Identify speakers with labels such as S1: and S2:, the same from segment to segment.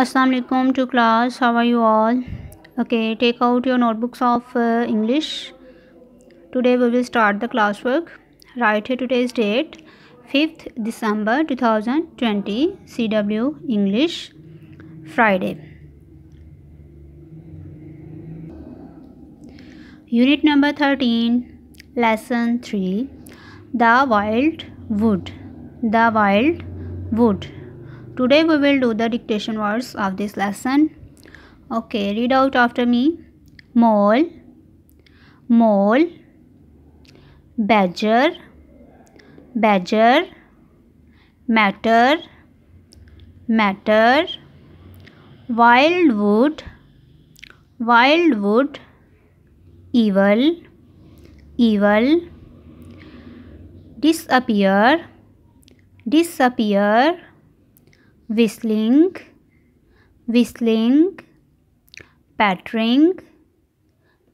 S1: assalamu alaikum to class how are you all okay take out your notebooks of uh, english today we will start the classwork write here today's date 5th december 2020 cw english friday unit number 13 lesson 3 the wild wood the wild wood today we will do the dictation words of this lesson okay read out after me mole mole badger badger matter matter wildwood wildwood evil evil disappear disappear whistling whistling pattering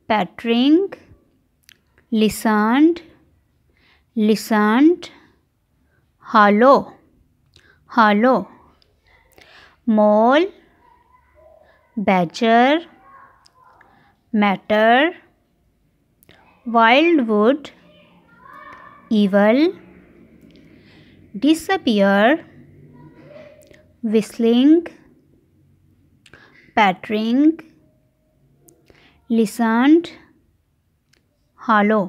S1: pattering listened listened hollow hollow mole badger matter wildwood evil disappear whistling pattering listened hollow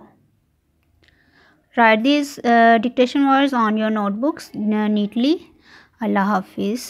S1: write these uh, dictation words on your notebooks neatly allah hafiz